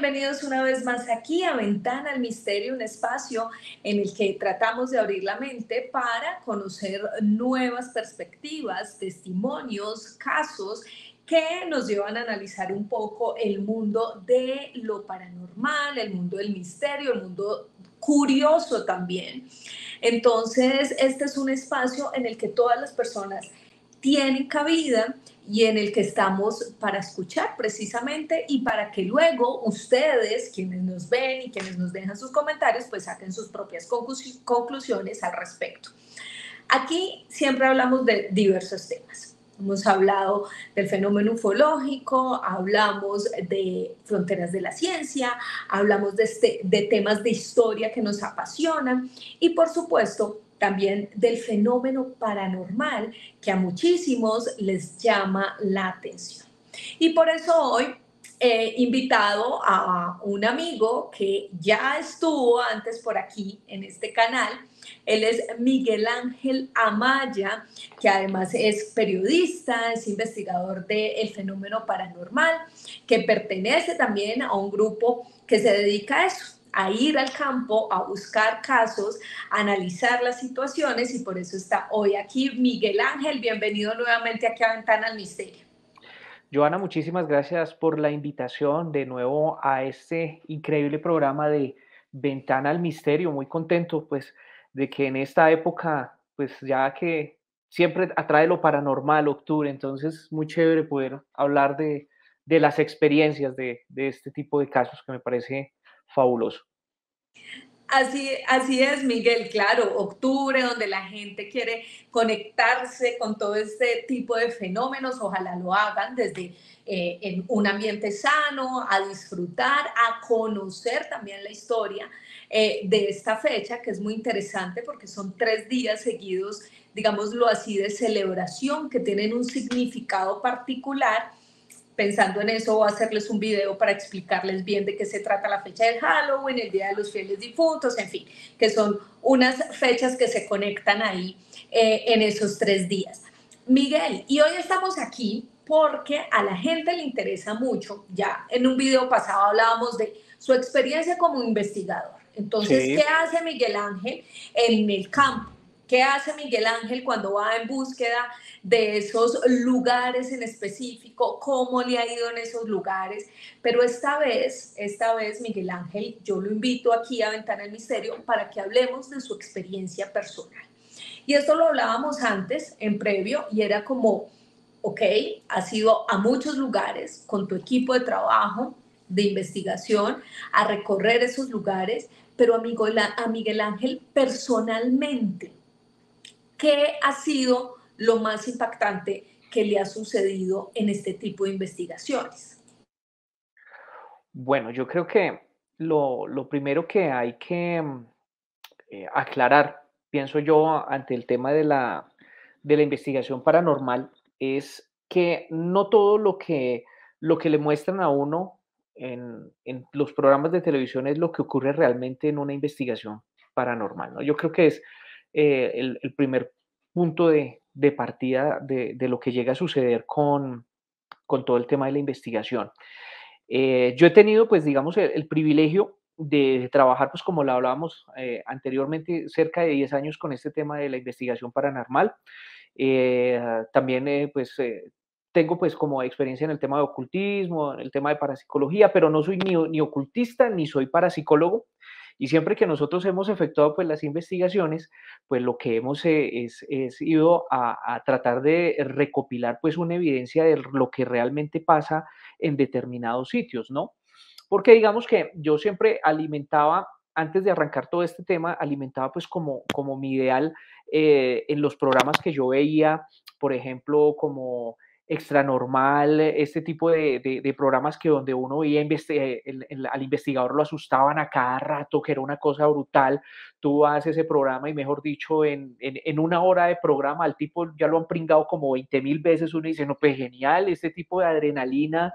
bienvenidos una vez más aquí a Ventana al Misterio, un espacio en el que tratamos de abrir la mente para conocer nuevas perspectivas, testimonios, casos que nos llevan a analizar un poco el mundo de lo paranormal, el mundo del misterio, el mundo curioso también. Entonces, este es un espacio en el que todas las personas tienen cabida y en el que estamos para escuchar precisamente y para que luego ustedes, quienes nos ven y quienes nos dejan sus comentarios, pues saquen sus propias conclusiones al respecto. Aquí siempre hablamos de diversos temas. Hemos hablado del fenómeno ufológico, hablamos de fronteras de la ciencia, hablamos de, este, de temas de historia que nos apasionan y por supuesto también del fenómeno paranormal que a muchísimos les llama la atención. Y por eso hoy he invitado a un amigo que ya estuvo antes por aquí en este canal. Él es Miguel Ángel Amaya, que además es periodista, es investigador del fenómeno paranormal, que pertenece también a un grupo que se dedica a a ir al campo, a buscar casos, a analizar las situaciones y por eso está hoy aquí Miguel Ángel. Bienvenido nuevamente aquí a Ventana al Misterio. Joana, muchísimas gracias por la invitación de nuevo a este increíble programa de Ventana al Misterio. Muy contento pues de que en esta época, pues ya que siempre atrae lo paranormal octubre, entonces muy chévere poder hablar de, de las experiencias de, de, este tipo de casos que me parece fabuloso. Así, así es, Miguel, claro, octubre, donde la gente quiere conectarse con todo este tipo de fenómenos, ojalá lo hagan desde eh, en un ambiente sano, a disfrutar, a conocer también la historia eh, de esta fecha, que es muy interesante porque son tres días seguidos, digámoslo así, de celebración que tienen un significado particular pensando en eso, voy a hacerles un video para explicarles bien de qué se trata la fecha del Halloween, el Día de los Fieles Difuntos, en fin, que son unas fechas que se conectan ahí eh, en esos tres días. Miguel, y hoy estamos aquí porque a la gente le interesa mucho, ya en un video pasado hablábamos de su experiencia como investigador. Entonces, ¿qué hace Miguel Ángel en el campo? ¿Qué hace Miguel Ángel cuando va en búsqueda de esos lugares en específico? ¿Cómo le ha ido en esos lugares? Pero esta vez, esta vez Miguel Ángel, yo lo invito aquí a Ventana el Misterio para que hablemos de su experiencia personal. Y esto lo hablábamos antes, en previo, y era como, ok, has ido a muchos lugares con tu equipo de trabajo, de investigación, a recorrer esos lugares, pero a Miguel Ángel personalmente, ¿Qué ha sido lo más impactante que le ha sucedido en este tipo de investigaciones? Bueno, yo creo que lo, lo primero que hay que mm, eh, aclarar, pienso yo, ante el tema de la, de la investigación paranormal, es que no todo lo que, lo que le muestran a uno en, en, los programas de televisión es lo que ocurre realmente en una investigación paranormal. ¿no? Yo creo que es eh, el, primer punto de, partida de, lo que llega a suceder con, todo el tema de la investigación. Eh, yo he tenido, pues, digamos, el, privilegio de trabajar, pues como lo hablábamos eh, anteriormente, cerca de 10 años con este tema de la investigación paranormal. también, pues, tengo pues como experiencia en el tema de ocultismo, en el tema de parapsicología, pero no soy ni ocultista ni soy parapsicólogo. Y siempre que nosotros hemos efectuado pues, las investigaciones, pues lo que hemos eh, es, ido a, tratar de recopilar pues una evidencia de lo que realmente pasa en determinados sitios, ¿no? Porque digamos que yo siempre alimentaba antes de arrancar todo este tema, alimentaba pues como, como mi ideal eh, en los programas que yo veía, por ejemplo, como extranormal, eh, este tipo de, programas que donde uno veía al investigador lo asustaban a cada rato, que era una cosa brutal. Tú haces ese programa y mejor dicho, en, una hora de programa al tipo ya lo han pringado como 20 mil veces, uno dice, no, pues genial, este tipo de adrenalina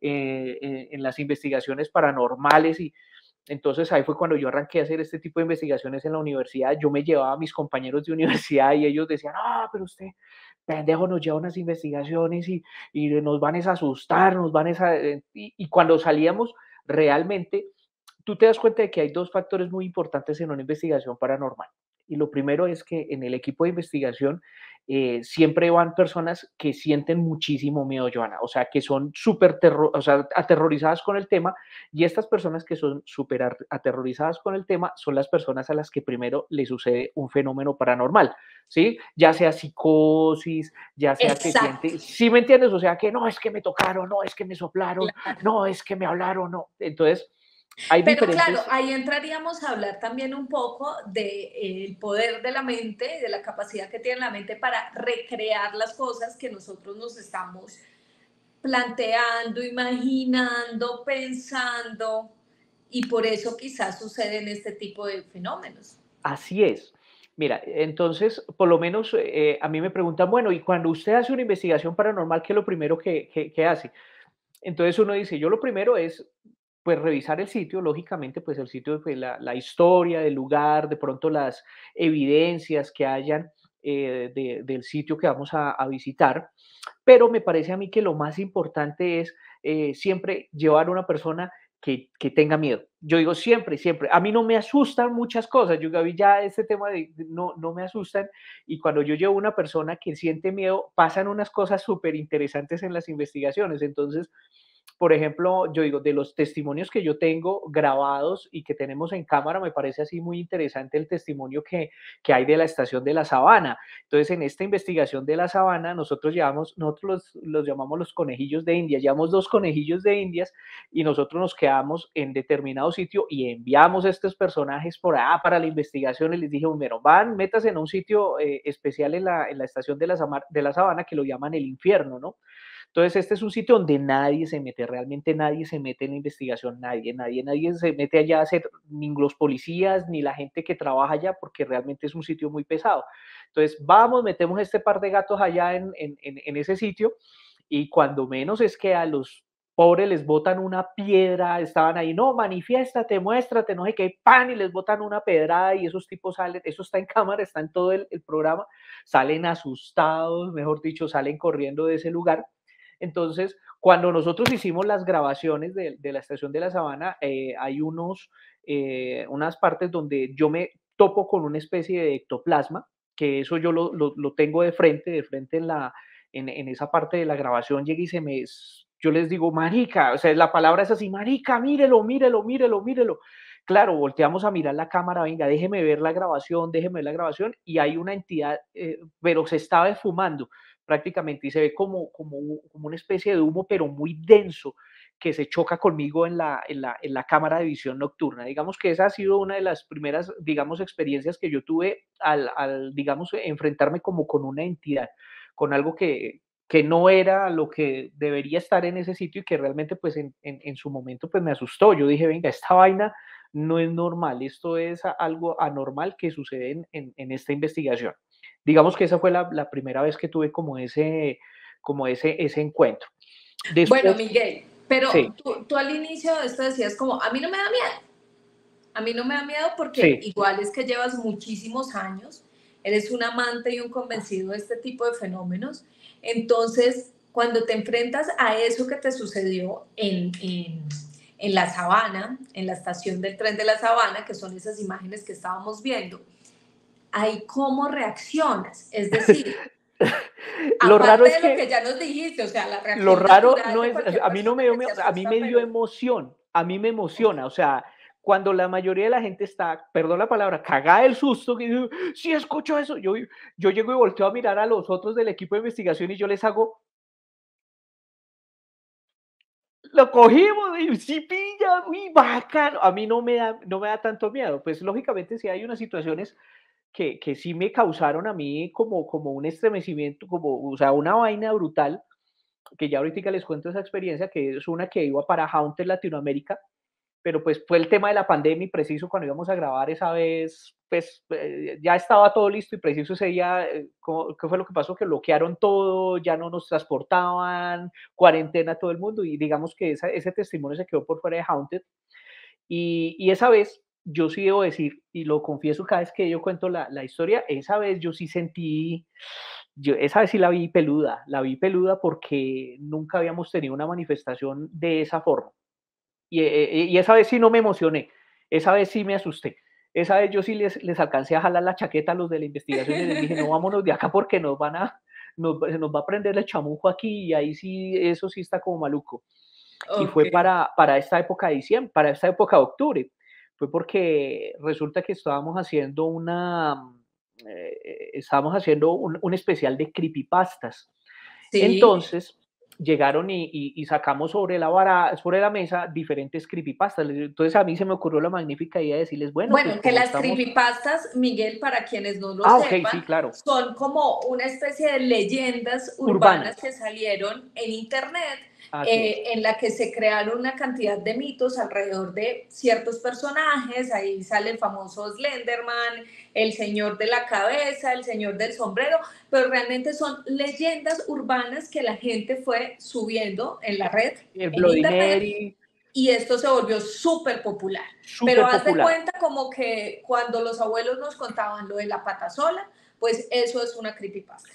en, eh, eh, en, las investigaciones paranormales y, entonces ahí fue cuando yo arranqué a hacer este tipo de investigaciones en la universidad. Yo me llevaba a mis compañeros de universidad y ellos decían, ah, pero usted, pendejo nos lleva unas investigaciones y, nos van a asustar, nos van a... Eh, y, y cuando salíamos, realmente, tú te das cuenta de que hay dos factores muy importantes en una investigación paranormal. Y lo primero es que en el equipo de investigación eh, siempre van personas que sienten muchísimo miedo, Joana, o sea, que son súper o aterrorizadas con el tema y estas personas que son súper aterrorizadas con el tema son las personas a las que primero le sucede un fenómeno paranormal, ¿sí? Ya sea psicosis, ya sea que siente, ¿sí me entiendes? O sea, que no, es que me tocaron, no, es que me soplaron, no, es que me hablaron, no. Entonces, pero claro, ahí entraríamos a hablar también un poco del de, eh, el poder de la mente, de la capacidad que tiene la mente para recrear las cosas que nosotros nos estamos planteando, imaginando, pensando, y por eso quizás suceden este tipo de fenómenos. Así es. Mira, entonces, por lo menos eh, a mí me preguntan, bueno, y cuando usted hace una investigación paranormal, ¿qué es lo primero que, que hace? Entonces uno dice, yo lo primero es pues revisar el sitio, lógicamente, pues el sitio, de pues, la, historia del lugar, de pronto las evidencias que hayan eh, del sitio que vamos a, visitar, pero me parece a mí que lo más importante es eh, siempre llevar a una persona que, tenga miedo. Yo digo siempre, siempre, a mí no me asustan muchas cosas, yo Gaby ya este tema de no, no me asustan y cuando yo llevo a una persona que siente miedo, pasan unas cosas súper interesantes en las investigaciones, entonces por ejemplo, yo digo, de los testimonios que yo tengo grabados y que tenemos en cámara, me parece así muy interesante el testimonio que, hay de la estación de la sabana. Entonces, en esta investigación de la sabana, nosotros llevamos, nosotros los, llamamos los conejillos de India, llevamos dos conejillos de Indias y nosotros nos quedamos en determinado sitio y enviamos a estos personajes por ah, para la investigación y les dije, bueno, van, métase en un sitio eh, especial en la, estación de la, de la sabana que lo llaman el infierno, ¿no? Entonces, este es un sitio donde nadie se mete, realmente nadie se mete en la investigación, nadie, nadie, nadie se mete allá a ni los policías, ni la gente que trabaja allá, porque realmente es un sitio muy pesado. Entonces, vamos, metemos este par de gatos allá en, en, en ese sitio, y cuando menos es que a los pobres les botan una piedra, estaban ahí, no, manifiéstate, muéstrate, no sé qué, pan, y les botan una pedrada y esos tipos salen, eso está en cámara, está en todo el, el programa, salen asustados, mejor dicho, salen corriendo de ese lugar entonces, cuando nosotros hicimos las grabaciones de, la estación de la sabana, eh, hay unos, eh, unas partes donde yo me topo con una especie de ectoplasma, que eso yo lo, tengo de frente, de frente en, la, esa parte de la grabación, llega y se me... Yo les digo, marica, o sea, la palabra es así, marica, mírelo, mírelo, mírelo, mírelo claro, volteamos a mirar la cámara, venga, déjeme ver la grabación, déjeme ver la grabación, y hay una entidad, eh, pero se estaba esfumando prácticamente y se ve como, como, una especie de humo, pero muy denso, que se choca conmigo en la, en la, en la cámara de visión nocturna. Digamos que esa ha sido una de las primeras, digamos, experiencias que yo tuve al, al digamos, enfrentarme como con una entidad, con algo que, que no era lo que debería estar en ese sitio y que realmente pues en, su momento pues me asustó. Yo dije, venga, esta vaina no es normal, esto es algo anormal que sucede en esta investigación. Digamos que esa fue la, primera vez que tuve como ese, como ese, ese encuentro. bueno, Miguel, pero tú, al inicio de esto decías como, a mí no me da miedo. A mí no me da miedo porque igual es que llevas muchísimos años, eres un amante y un convencido de este tipo de fenómenos. Entonces, cuando te enfrentas a eso que te sucedió en, en, en la sabana, en la estación del tren de la sabana, que son esas imágenes que estábamos viendo, ahí cómo reaccionas. Es decir, lo raro es de que, ya nos dijiste, o sea, la reacción Lo raro no es, a mí no me dio, a mí me dio emoción, a mí me emociona, o sea, cuando la mayoría de la gente está, perdón la palabra, cagada el susto, que dice, sí escucho eso, yo, yo llego y volteo a mirar a los otros del equipo de investigación y yo les hago, lo cogimos y si pilla, uy, bacano, a mí no me da, no me da tanto miedo, pues lógicamente si hay unas situaciones que, que sí me causaron a mí como, como un estremecimiento, como, o sea, una vaina brutal, que ya ahorita les cuento esa experiencia, que es una que iba para Haunted Latinoamérica, pero pues fue el tema de la pandemia y preciso cuando íbamos a grabar esa vez, pues eh, ya estaba todo listo y preciso ese día, eh, ¿qué fue lo que pasó? Que bloquearon todo, ya no nos transportaban, cuarentena todo el mundo y digamos que esa, ese testimonio se quedó por fuera de Haunted. Y, y esa vez yo sí debo decir, y lo confieso cada vez que yo cuento la, la historia, esa vez yo sí sentí, yo, esa vez sí la vi peluda, la vi peluda porque nunca habíamos tenido una manifestación de esa forma. Eh, y, esa vez sí no me emocioné, esa vez sí me asusté. Esa vez yo sí les, les alcancé a jalar la chaqueta a los de la investigación y les dije, no, vámonos de acá porque nos van a, nos, va a prender el chamujo aquí y ahí sí, eso sí está como maluco. Y fue para, para esta época de diciembre, para esta época de octubre fue porque resulta que estábamos haciendo una, mm, eh, eh, estábamos haciendo un, especial de creepypastas. Entonces llegaron y, sacamos sobre la sobre la mesa diferentes creepypastas. Entonces a mí se me ocurrió la magnífica idea de decirles, bueno, pues, que las creepypastas, Miguel, para quienes no lo ah, sepan, claro. son como una especie de leyendas urbanas. que salieron en internet eh, en la que se crearon una cantidad de mitos alrededor de ciertos personajes. Ahí salen famosos famoso Slenderman, el señor de la cabeza, el señor del sombrero, pero realmente son leyendas urbanas que la gente fue subiendo en la red, y esto se volvió súper popular. Pero haz de cuenta como que cuando los abuelos nos contaban lo de la patasola, pues eso es una creepypasta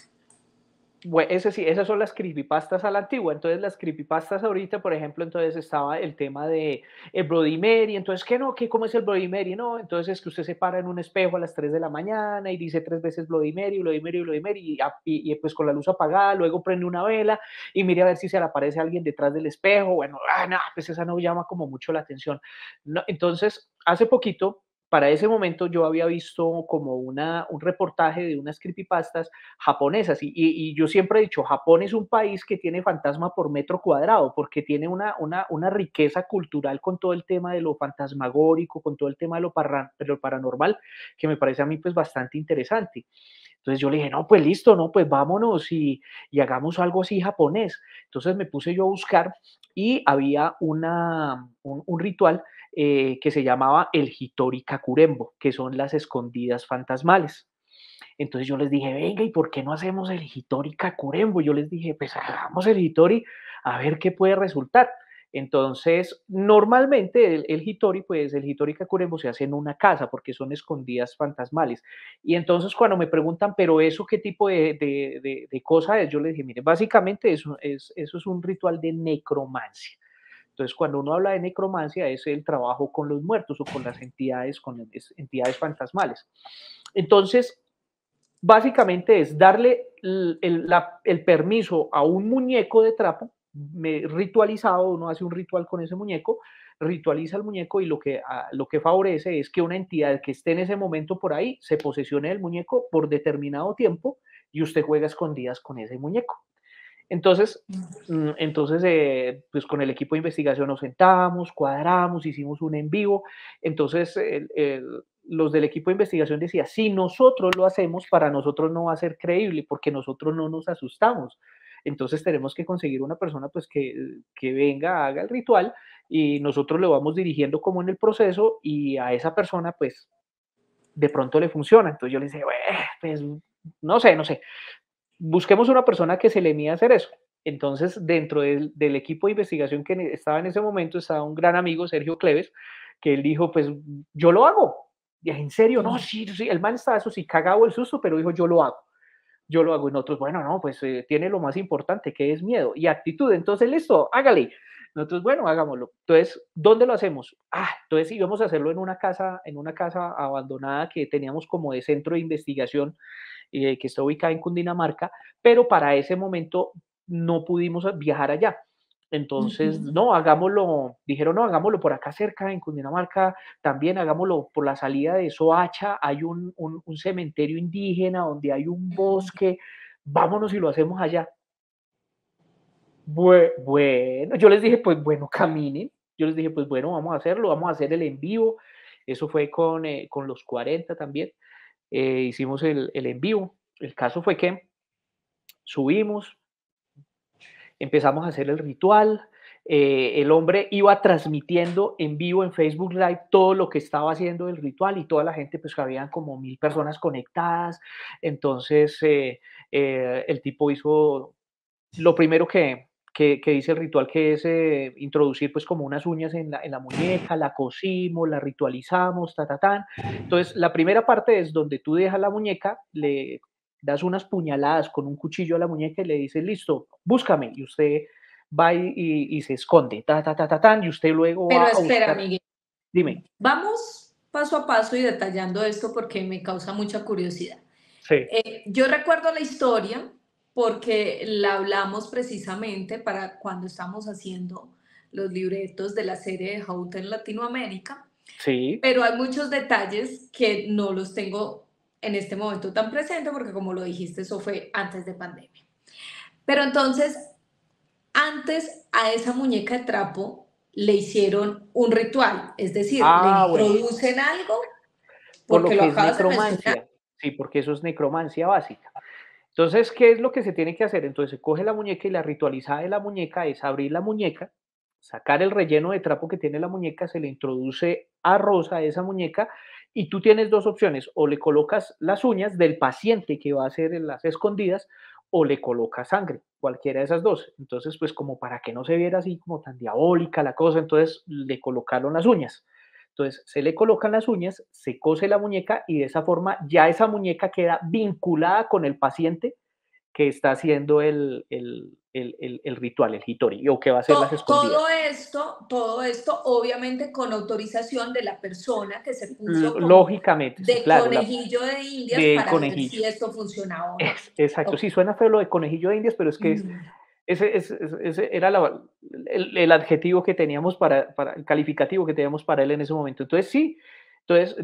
bueno, sí, esas son las creepypastas a la antigua. Entonces, las creepypastas ahorita, por ejemplo, entonces estaba el tema de el eh, Brody Mary. Entonces, ¿qué no? ¿Qué, ¿Cómo es el Brody Mary? No, entonces es que usted se para en un espejo a las 3 de la mañana y dice tres veces Bloody Mary, Bloody Mary, Bloody Mary, y, pues con la luz apagada, luego prende una vela y mire a ver si se le aparece alguien detrás del espejo. Bueno, ah, pues esa no llama como mucho la atención. entonces, hace poquito para ese momento yo había visto como un reportaje de unas creepypastas japonesas y, yo siempre he dicho, Japón es un país que tiene fantasma por metro cuadrado, porque tiene una, riqueza cultural con todo el tema de lo fantasmagórico, con todo el tema de lo, paranormal, que me parece a mí pues bastante interesante. Entonces yo le dije, no, pues listo, no, pues vámonos y, y hagamos algo así japonés. Entonces me puse yo a buscar y había un ritual eh, que se llamaba el Hitori Kakurembo, que son las escondidas fantasmales. Entonces yo les dije, venga, ¿y por qué no hacemos el Hitori Kakurembo? Yo les dije, pues hagamos el Hitori a ver qué puede resultar. Entonces, normalmente el, el, pues el Hitori Kakurembo se hace en una casa porque son escondidas fantasmales. Y entonces cuando me preguntan, pero eso qué tipo de, cosa es, yo les dije, mire, básicamente eso es un ritual de necromancia. Entonces, cuando uno habla de necromancia es el trabajo con los muertos o con las entidades, con entidades fantasmales. Entonces, básicamente es darle el, permiso a un muñeco de trapo me, ritualizado, uno hace un ritual con ese muñeco, ritualiza el muñeco y lo que, lo que favorece es que una entidad que esté en ese momento por ahí se posesione el muñeco por determinado tiempo y usted juega escondidas con ese muñeco. Entonces, mm. Mm, entonces eh, pues con el equipo de investigación nos sentamos, cuadramos, hicimos un en vivo. Entonces, los del equipo de investigación decían, si nosotros lo hacemos, para nosotros no va a ser creíble porque nosotros no nos asustamos. Entonces tenemos que conseguir una persona pues que, que venga, haga el ritual y nosotros lo vamos dirigiendo como en el proceso y a esa persona pues de pronto le funciona. Entonces yo le dije, pues no sé, no sé busquemos una persona que se le a hacer eso. Entonces, dentro del, equipo de investigación que estaba en ese momento, estaba un gran amigo, Sergio Cleves, que él dijo, pues yo lo hago. Y ah, en serio, no, sí, sí, el man está eso, sí, cagado el susto, pero dijo, yo lo hago. Yo lo hago. Y nosotros, bueno, no, pues eh, tiene lo más importante, que es miedo y actitud. Entonces, listo, hágale. Nosotros, bueno, hagámoslo. Entonces, ¿dónde lo hacemos? Ah, entonces íbamos a hacerlo en una casa, en una casa abandonada que teníamos como de centro de investigación que está ubicada en Cundinamarca, pero para ese momento no pudimos viajar allá. Entonces, no, hagámoslo, dijeron, no, hagámoslo por acá cerca, en Cundinamarca, también hagámoslo por la salida de Soacha, hay un, cementerio indígena donde hay un bosque, vámonos y lo hacemos allá. Bueno, yo les dije, pues bueno, caminen. Yo les dije, pues bueno, vamos a hacerlo, vamos a hacer el en vivo. Eso fue con, eh, con los 40 también. Eh, hicimos el, el en El caso fue que subimos, empezamos a hacer el ritual, eh, el hombre iba transmitiendo en vivo en Facebook Live todo lo que estaba haciendo el ritual y toda la gente, pues que habían como mil personas conectadas. Entonces, eh, el tipo hizo lo primero que, que, dice el ritual que es eh, introducir pues como unas uñas en la, muñeca, la cosimos, la ritualizamos, ta, ta, ta. Entonces, la primera parte es donde tú dejas la muñeca, le das unas puñaladas con un cuchillo a la muñeca y le dices, listo, búscame. Y usted va y, se esconde, ta, ta, ta, ta, tan, y usted luego Pero va espera, a Miguel. Dime. Vamos paso a paso y detallando esto porque me causa mucha curiosidad. Sí. Eh, yo recuerdo la historia porque la hablamos precisamente para cuando estamos haciendo los libretos de la serie de jauta en Latinoamérica. Sí. Pero hay muchos detalles que no los tengo en este momento tan presente porque como lo dijiste, eso fue antes de pandemia. Pero entonces, antes a esa muñeca de trapo le hicieron un ritual, es decir, producen ah, algo porque Por lo, que es necromancia. sí, porque eso es necromancia básica. Entonces, ¿qué es lo que se tiene que hacer? Entonces se coge la muñeca y la ritualizada de la muñeca es abrir la muñeca, sacar el relleno de trapo que tiene la muñeca, se le introduce a Rosa esa muñeca y tú tienes dos opciones, o le colocas las uñas del paciente que va a hacer las escondidas o le colocas sangre, cualquiera de esas dos. Entonces, pues como para que no se viera así como tan diabólica la cosa, entonces le colocaron las uñas. Entonces se le colocan las uñas, se cose la muñeca y de esa forma ya esa muñeca queda vinculada con el paciente que está haciendo el, ritual, el hitori, o que va a hacer las escondidas. Todo esto, todo esto obviamente con autorización de la persona que se puso Lógicamente, de conejillo de indias para ver si esto funcionaba exacto, sí suena feo lo de conejillo de indias, pero es que es mm. Ese, era el, adjetivo que teníamos para, el calificativo que teníamos para él en ese momento. Entonces, sí, entonces,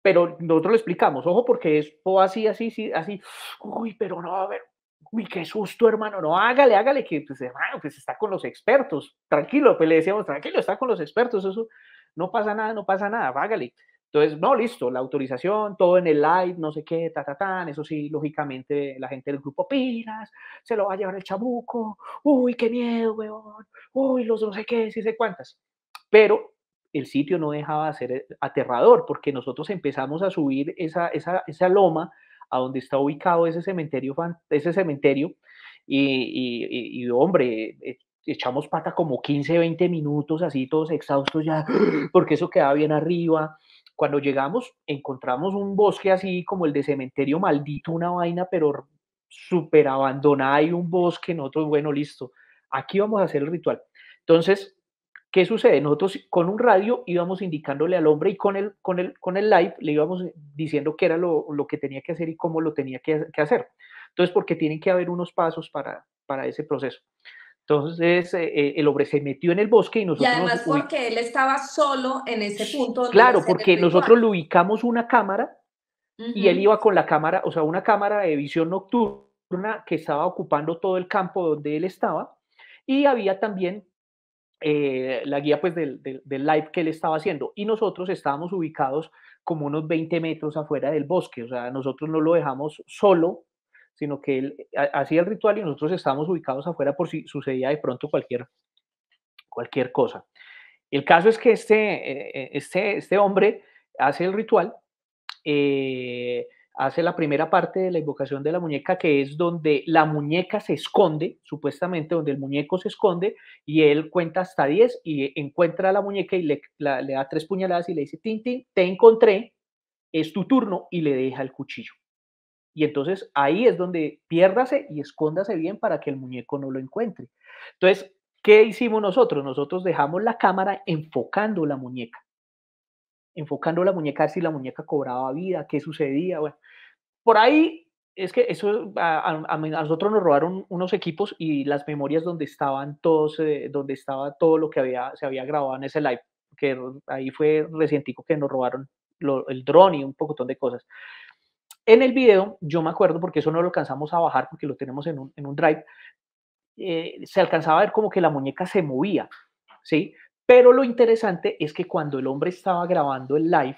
pero nosotros lo explicamos, ojo, porque es o así, así, así, uy, pero no, a ver, uy, qué susto, hermano, no, hágale, hágale, que pues, hermano, pues está con los expertos, tranquilo, pues le decíamos, tranquilo, está con los expertos, eso no pasa nada, no pasa nada, hágale. Entonces, no, listo, la autorización, todo en el live, no sé qué, ta, ta, tan. Eso sí, lógicamente, la gente del grupo Piras, se lo va a llevar el chabuco, uy, qué miedo, weón, uy, los no sé qué, si sé cuántas. Pero el sitio no dejaba de ser eh, aterrador, porque nosotros empezamos a subir esa, loma a donde está ubicado ese cementerio, ese cementerio, y, y hombre, eh, echamos pata como 15, 20 minutos así todos exhaustos ya, porque eso quedaba bien arriba, cuando llegamos, encontramos un bosque así como el de cementerio maldito, una vaina, pero súper abandonada y un bosque. Nosotros, bueno, listo, aquí vamos a hacer el ritual. Entonces, ¿qué sucede? Nosotros con un radio íbamos indicándole al hombre y con el, con el, con el live le íbamos diciendo qué era lo, que tenía que hacer y cómo lo tenía que, hacer. Entonces, porque tienen que haber unos pasos para, para ese proceso. Entonces eh, el hombre se metió en el bosque y nosotros... Y además porque él estaba solo en ese punto. claro, porque nosotros le ubicamos una cámara y él iba con la cámara, o sea, una cámara de visión nocturna que estaba ocupando todo el campo donde él estaba y había también eh, la guía pues del, del, live que él estaba haciendo y nosotros estábamos ubicados como unos 20 metros afuera del bosque, o sea, nosotros no lo dejamos solo sino que él eh, hacía el ritual y nosotros estábamos ubicados afuera por si sucedía de pronto cualquier, cualquier cosa. El caso es que este, eh, eh, este, este, hombre hace el ritual, hace la primera parte de la invocación de la muñeca, que es donde la muñeca se esconde, supuestamente donde el muñeco se esconde, y él cuenta hasta 10 y encuentra a la muñeca y le, le da tres puñaladas y le dice, Tin, te encontré, es tu turno, y le deja el cuchillo. Y entonces ahí es donde piérdase y escóndase bien para que el muñeco no lo encuentre. Entonces, ¿qué hicimos nosotros? Nosotros dejamos la cámara enfocando la muñeca. Enfocando la muñeca, a ver si la muñeca cobraba vida, qué sucedía. Bueno, por ahí es que eso a, nosotros nos robaron unos equipos y las memorias donde estaban todos, eh, donde estaba todo lo que había, se había grabado en ese live, que ahí fue recientico que nos robaron el dron y un poco de cosas. En el video, yo me acuerdo, porque eso no lo alcanzamos a bajar porque lo tenemos en un, en un drive, eh, se alcanzaba a ver como que la muñeca se movía, ¿sí? Pero lo interesante es que cuando el hombre estaba grabando el live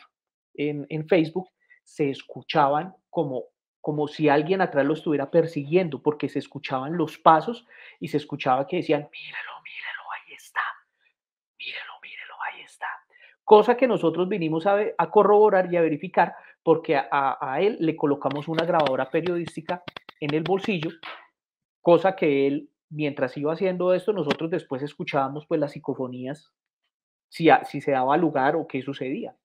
en, en Facebook, se escuchaban como como si alguien atrás lo estuviera persiguiendo, porque se escuchaban los pasos y se escuchaba que decían, míralo, míralo, ahí está, míralo, míralo, ahí está. Cosa que nosotros vinimos a, a corroborar y a verificar porque a, él le colocamos una grabadora periodística en el bolsillo, cosa que él, mientras iba haciendo esto, nosotros después escuchábamos pues las psicofonías, si, si se daba lugar o qué sucedía.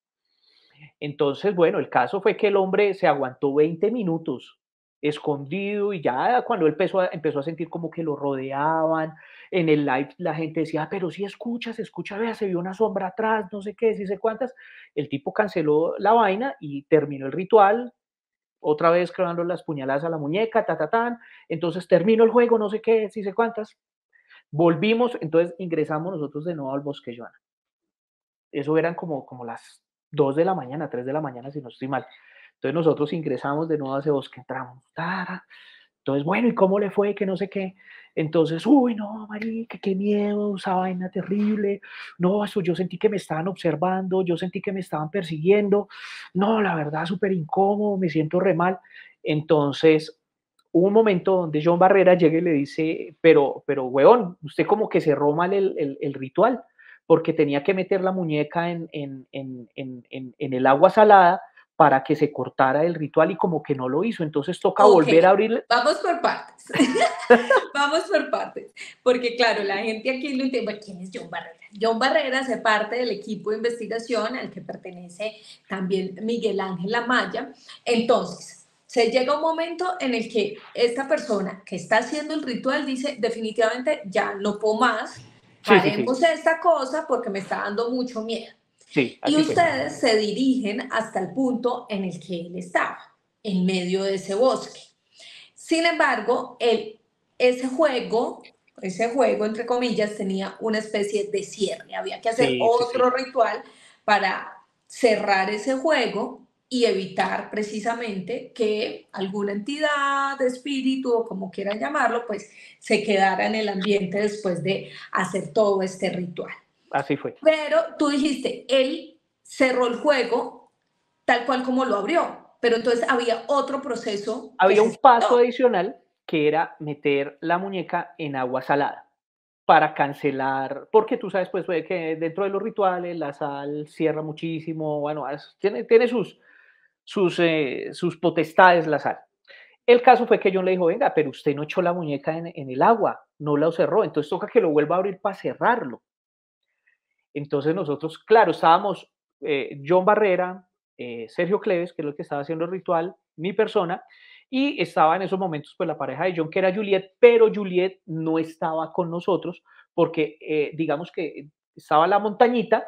Entonces, bueno, el caso fue que el hombre se aguantó 20 minutos escondido y ya ah, cuando el empezó empezó a sentir como que lo rodeaban, en el live la gente decía, ah, pero si escuchas, escucha, vea, se vio una sombra atrás, no sé qué, si sé cuántas, el tipo canceló la vaina y terminó el ritual, otra vez clavando las puñaladas a la muñeca, ta, ta, entonces terminó el juego, no sé qué, si sé cuántas, volvimos, entonces ingresamos nosotros de nuevo al bosque, Joana. Eso eran como, como las 2 de la mañana, 3 de la mañana, si no estoy mal. Entonces nosotros ingresamos de nuevo a ese bosque, entramos. Entonces, bueno, ¿y cómo le fue? Que no sé qué. Entonces, uy, no, marica, qué miedo, esa vaina terrible. No, eso yo sentí que me estaban observando, yo sentí que me estaban persiguiendo. No, la verdad, súper incómodo, me siento re mal. Entonces, hubo un momento donde John Barrera llega y le dice, pero, pero, weón, usted como que cerró mal el, ritual, porque tenía que meter la muñeca en, en, en, en el agua salada para que se cortara el ritual y como que no lo hizo. Entonces toca volver a abrirle. Vamos por partes. Vamos por partes. Porque claro, la gente aquí lo entiende. ¿Quién es John Barrera? John Barrera hace parte del equipo de investigación al que pertenece también Miguel Ángel Amaya. Entonces, se llega un momento en el que esta persona que está haciendo el ritual dice definitivamente ya no puedo más. Haremos esta cosa porque me está dando mucho miedo y ustedes se dirigen hasta el punto en el que él estaba, en medio de ese bosque. Sin embargo, ese juego, ese juego entre comillas, tenía una especie de cierre. Había que hacer otro ritual para cerrar ese juego y evitar precisamente que alguna entidad, espíritu o como quieran llamarlo, pues se quedara en el ambiente después de hacer todo este ritual. Así fue. Pero tú dijiste, él cerró el juego tal cual como lo abrió, pero entonces había otro proceso. Había un paso adicional que era meter la muñeca en agua salada para cancelar, porque tú sabes pues que dentro de los rituales la sal cierra muchísimo, bueno, tiene, tiene sus, eh, sus, potestades la sal. El caso fue que John le dijo, venga, pero usted no echó la muñeca en, en el agua, no la cerró, entonces toca que lo vuelva a abrir para cerrarlo. Entonces nosotros, claro, estábamos eh, John Barrera, eh, Sergio Cleves, que es lo que estaba haciendo el ritual, mi persona, y estaba en esos momentos pues la pareja de John, que era Juliet, pero Juliet no estaba con nosotros porque eh, digamos que estaba la montañita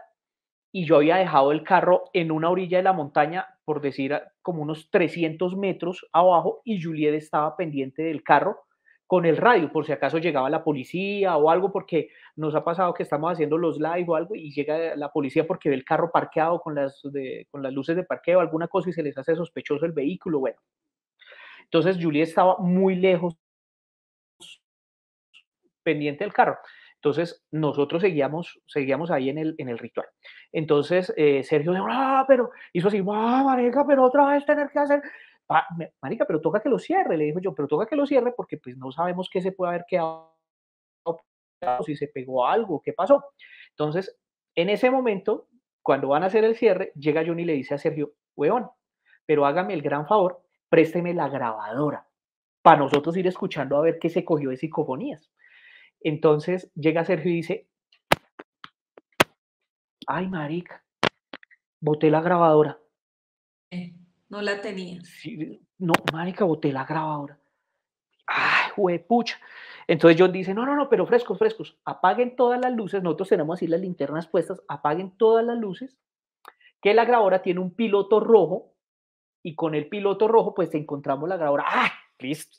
y yo había dejado el carro en una orilla de la montaña, por decir como unos 300 metros abajo, y Juliet estaba pendiente del carro con el radio, por si acaso llegaba la policía o algo, porque nos ha pasado que estamos haciendo los live o algo y llega la policía porque ve el carro parqueado con las, con las luces de parqueo, alguna cosa y se les hace sospechoso el vehículo. Bueno, entonces Julie estaba muy lejos, pendiente del carro. Entonces nosotros seguíamos, seguíamos ahí en el, en el ritual. Entonces eh, Sergio dijo, ah, pero hizo así, ah, pero otra vez tener que hacer marica, pero toca que lo cierre, le dijo yo, pero toca que lo cierre porque pues no sabemos qué se puede haber quedado, si se pegó algo, qué pasó. Entonces, en ese momento, cuando van a hacer el cierre, llega Johnny y le dice a Sergio, weón, pero hágame el gran favor, présteme la grabadora para nosotros ir escuchando a ver qué se cogió de psicofonías. Entonces llega Sergio y dice, ay, marica, boté la grabadora. No la tenía. no, marica, boté la grabadora. Ay, huepucha. Entonces John dice, no, no, no, pero frescos, frescos, apaguen todas las luces, nosotros tenemos así las linternas puestas, apaguen todas las luces, que la grabadora tiene un piloto rojo y con el piloto rojo pues encontramos la grabadora, ¡ah! Listo,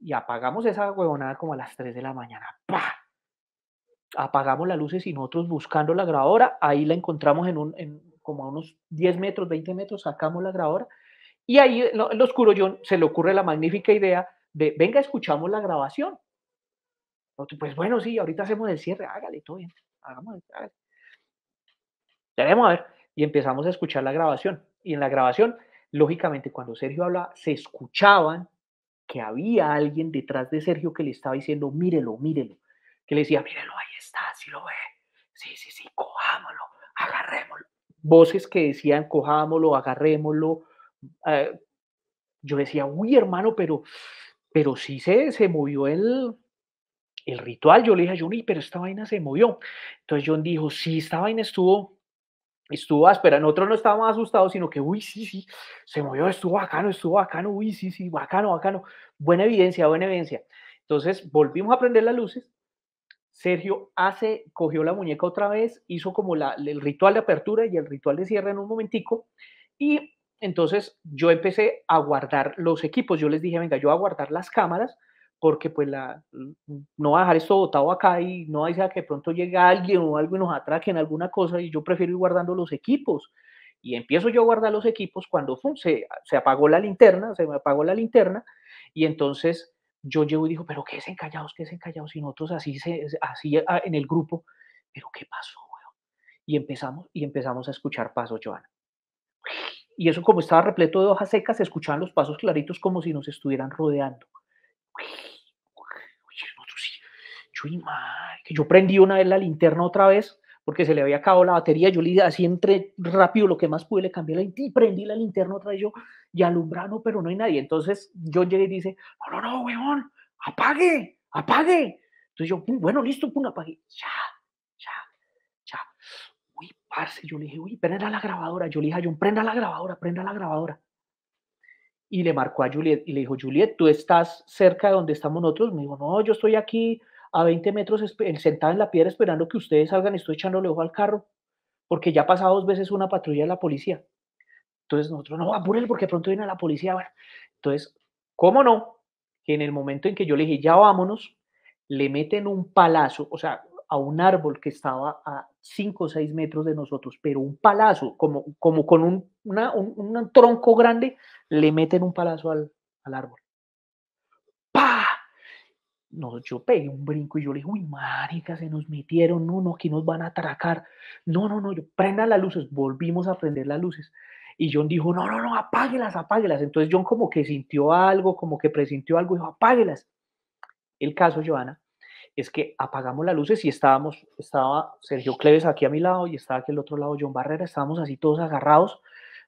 y apagamos esa huevonada como a las 3 de la mañana, ¡pah! Apagamos las luces y nosotros buscando la grabadora, ahí la encontramos en un, como a unos 10 metros, 20 metros, sacamos la grabadora y ahí en lo oscuro John se le ocurre la magnífica idea de, venga, escuchamos la grabación. Pues, pues bueno, sí, ahorita hacemos el cierre, hágale, todo bien, hagamos, hágale. tenemos a ver. Y empezamos a escuchar la grabación. Y en la grabación, lógicamente, cuando Sergio hablaba, se escuchaban que había alguien detrás de Sergio que le estaba diciendo, mírelo, mírelo. Que le decía, mírelo, ahí está, si lo ve. Sí, sí, sí, cojámoslo, agarrémoslo voces que decían, cojámoslo, agarrémoslo. Eh, yo decía, uy, hermano, pero, pero sí se, se movió el, el ritual. Yo le dije a Johnny, pero esta vaina se movió. Entonces John dijo, sí, esta vaina estuvo, estuvo áspera. Nosotros no estábamos asustados, sino que, uy, sí, sí, se movió, estuvo bacano, estuvo bacano, uy, sí, sí, bacano, bacano. Buena evidencia, buena evidencia. Entonces volvimos a prender las luces Sergio hace, cogió la muñeca otra vez, hizo como la, el ritual de apertura y el ritual de cierre en un momentico. Y entonces yo empecé a guardar los equipos. Yo les dije, venga, yo voy a guardar las cámaras porque pues la, no voy a dejar esto botado acá y no hay a que pronto llegue alguien o algo y nos en alguna cosa y yo prefiero ir guardando los equipos. Y empiezo yo a guardar los equipos cuando se, se apagó la linterna, se me apagó la linterna y entonces yo llevo y digo, pero qué es encallados, qué es encallados, y nosotros así, se, así ah, en el grupo, pero qué pasó, weón? Y empezamos, y empezamos a escuchar pasos, Joana. Y eso como estaba repleto de hojas secas, se escuchaban los pasos claritos como si nos estuvieran rodeando. yo, yo prendí una vez la linterna otra vez porque se le había acabado la batería, yo le dije así entre rápido lo que más pude, le cambié la y prendí la linterna otra vez yo, y alumbrano, pero no hay nadie. Entonces John llega y dice, no, no, no, weón, apague, apague. Entonces yo, bueno, listo, pum, apague. Ya, ya, ya. Uy, parce, yo le dije, uy, prenda la grabadora. Yo le dije a John, prenda la grabadora, prenda la grabadora. Y le marcó a Juliet y le dijo, Juliet, ¿tú estás cerca de donde estamos nosotros? Me dijo, no, yo estoy aquí a 20 metros eh, sentado en la piedra esperando que ustedes salgan, estoy echándole ojo al carro, porque ya ha pasado dos veces una patrulla de la policía. Entonces nosotros, no, apúrenle porque pronto viene la policía. entonces, ¿cómo no? Que en el momento en que yo le dije, ya vámonos, le meten un palazo, o sea, a un árbol que estaba a 5 o 6 metros de nosotros, pero un palazo, como, como con un, un, un, tronco grande, le meten un palazo al árbol yo pegué un brinco y yo le dije, uy, marica, se nos metieron, no, no, aquí nos van a atracar. No, no, no, yo, prendan las luces, volvimos a prender las luces. Y John dijo, no, no, no, apáguelas, apáguelas. Entonces John como que sintió algo, como que presintió algo, dijo, apáguelas. El caso, Joana, es que apagamos las luces y estábamos, estaba Sergio Cleves aquí a mi lado y estaba aquí al otro lado John Barrera, estábamos así todos agarrados,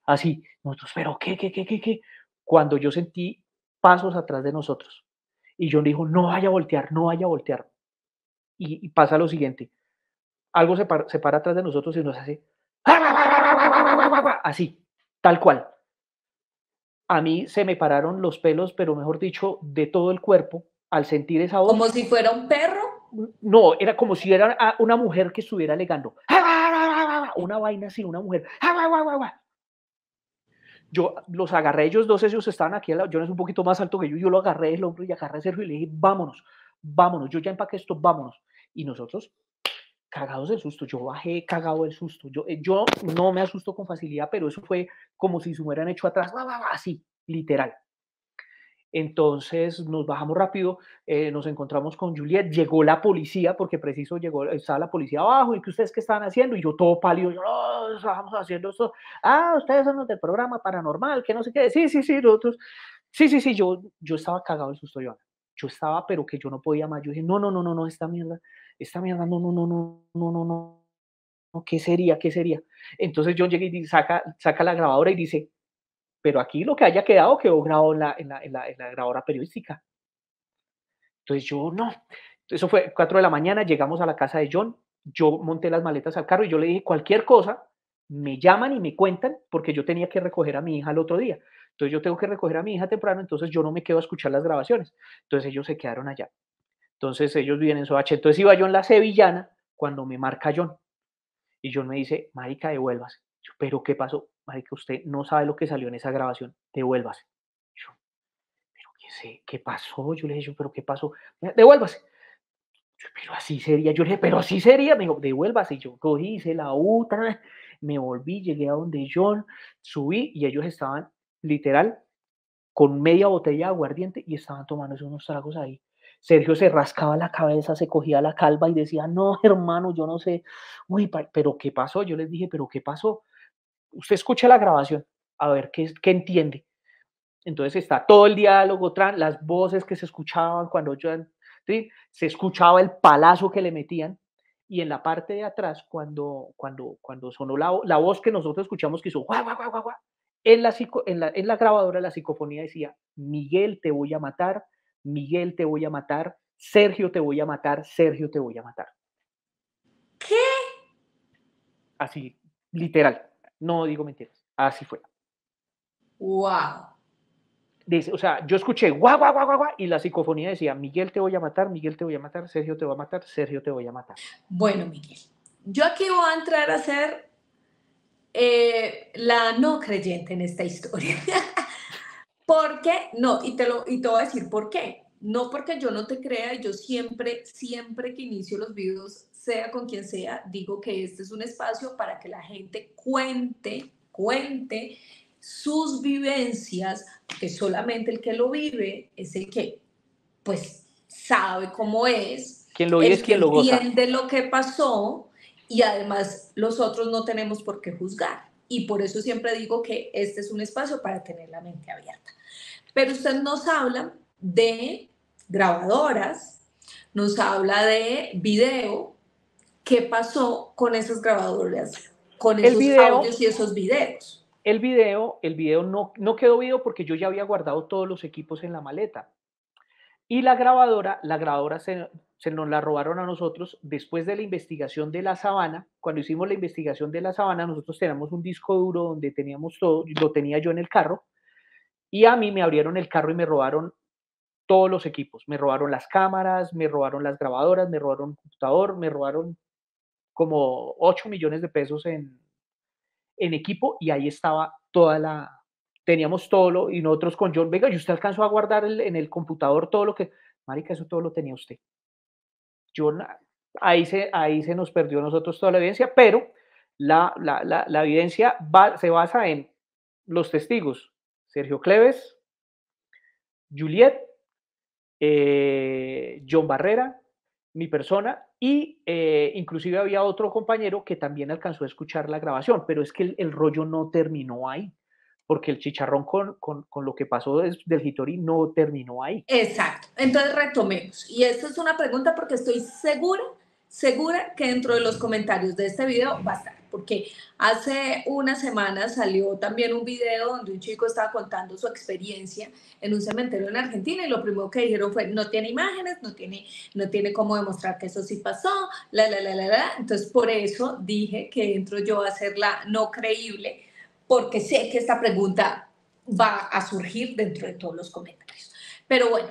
así, nosotros, pero qué, qué, qué, qué, qué, cuando yo sentí pasos atrás de nosotros. Y John dijo, no vaya a voltear, no vaya a voltear. Y, pasa lo siguiente, algo se para, atrás de nosotros y nos hace así, tal cual. A mí se me pararon los pelos, pero mejor dicho, de todo el cuerpo al sentir esa voz. ¿Como si fuera un perro? No, era como si era una mujer que estuviera alegando. Una vaina así, una mujer yo los agarré ellos dos, ellos estaban aquí, no es un poquito más alto que yo, yo lo agarré el hombro y agarré a Sergio y le dije, vámonos, vámonos, yo ya empaqué esto, vámonos. Y nosotros, cagados del susto, yo bajé cagado del susto, yo, eh, yo no me asusto con facilidad, pero eso fue como si se hubieran hecho atrás, así, literal. Entonces nos bajamos rápido, nos encontramos con Juliet, llegó la policía, porque preciso llegó, estaba la policía abajo, ¿y que ustedes qué estaban haciendo? Y yo todo pálido, yo, haciendo esto, ah, ustedes son los del programa paranormal, que no sé qué, sí, sí, sí, nosotros, sí, sí, sí, yo, yo estaba cagado el susto, yo, yo estaba, pero que yo no podía más, yo dije, no, no, no, no, no, esta mierda, esta mierda, no, no, no, no, no, no, no, ¿qué sería? ¿Qué sería? Entonces yo llegué y saca, saca la grabadora y dice, pero aquí lo que haya quedado quedó grabado en la, grabadora periodística. Entonces yo no. Eso fue 4 de la mañana, llegamos a la casa de John, yo monté las maletas al carro y yo le dije cualquier cosa, me llaman y me cuentan porque yo tenía que recoger a mi hija el otro día. Entonces yo tengo que recoger a mi hija temprano, entonces yo no me quedo a escuchar las grabaciones. Entonces ellos se quedaron allá. Entonces ellos vienen, en Soacha. Entonces iba yo en la Sevillana cuando me marca John. Y John me dice, marica, devuélvase pero ¿qué pasó? que usted no sabe lo que salió en esa grabación, devuélvase. Yo, pero qué sé, ¿qué pasó? Yo le dije, pero ¿qué pasó? Devuélvase. Yo, pero así sería. Yo le dije, pero así sería. Me dijo, devuélvase. Yo cogí, hice la Uta, me volví, llegué a donde John, subí y ellos estaban literal con media botella de aguardiente y estaban tomando unos tragos ahí. Sergio se rascaba la cabeza, se cogía la calva y decía, no, hermano, yo no sé, uy, pero ¿qué pasó? Yo les dije, pero ¿qué pasó? usted escucha la grabación, a ver qué, qué entiende. Entonces está todo el diálogo, las voces que se escuchaban cuando yo, se escuchaba el palazo que le metían. Y en la parte de atrás, cuando, cuando, cuando sonó la, voz que nosotros escuchamos que hizo guau, guau, guau, guau, en la, en, la, en la grabadora la psicofonía decía, Miguel te voy a matar, Miguel te voy a matar, Sergio te voy a matar, Sergio te voy a matar. ¿Qué? Así, literal no digo mentiras. Así fue. ¡Wow! Dice, o sea, yo escuché guau, guau, guau, guau, y la psicofonía decía, Miguel te voy a matar, Miguel te voy a matar, Sergio te voy a matar, Sergio te voy a matar. Bueno, Miguel, yo aquí voy a entrar a ser eh, la no creyente en esta historia. ¿Por qué? No, y te, lo, y te voy a decir por qué. No porque yo no te crea, yo siempre, siempre que inicio los videos, sea con quien sea, digo que este es un espacio para que la gente cuente, cuente sus vivencias, que solamente el que lo vive es el que, pues, sabe cómo es. Quien lo es quien lo Entiende lo que pasó y además los otros no tenemos por qué juzgar. Y por eso siempre digo que este es un espacio para tener la mente abierta. Pero usted nos habla de grabadoras, nos habla de video, qué pasó con esas grabadoras, con esos audios y esos videos. El video, el video no, no quedó video porque yo ya había guardado todos los equipos en la maleta. Y la grabadora, la grabadora se, se nos la robaron a nosotros después de la investigación de la sabana. Cuando hicimos la investigación de la sabana, nosotros teníamos un disco duro donde teníamos todo, lo tenía yo en el carro, y a mí me abrieron el carro y me robaron todos los equipos. Me robaron las cámaras, me robaron las grabadoras, me robaron un computador, me robaron como 8 millones de pesos en, equipo y ahí estaba toda la, teníamos todo lo, y nosotros con John, venga, y usted alcanzó a guardar en el computador todo lo que, marica, eso todo lo tenía usted. John, ahí se, ahí se nos perdió a nosotros toda la evidencia, pero la, evidencia se basa en los testigos, Sergio Cleves, Juliet, eh, John Barrera, mi persona y eh, inclusive había otro compañero que también alcanzó a escuchar la grabación, pero es que el, rollo no terminó ahí, porque el chicharrón con, con, lo que pasó del, del no terminó ahí. Exacto, entonces retomemos. Y esta es una pregunta porque estoy segura, segura que dentro de los comentarios de este video va a estar porque hace una semana salió también un video donde un chico estaba contando su experiencia en un cementerio en Argentina y lo primero que dijeron fue, no tiene imágenes, no tiene, no tiene cómo demostrar que eso sí pasó, la, la, la, la, la. Entonces, por eso dije que entro yo a hacerla no creíble, porque sé que esta pregunta va a surgir dentro de todos los comentarios. Pero bueno,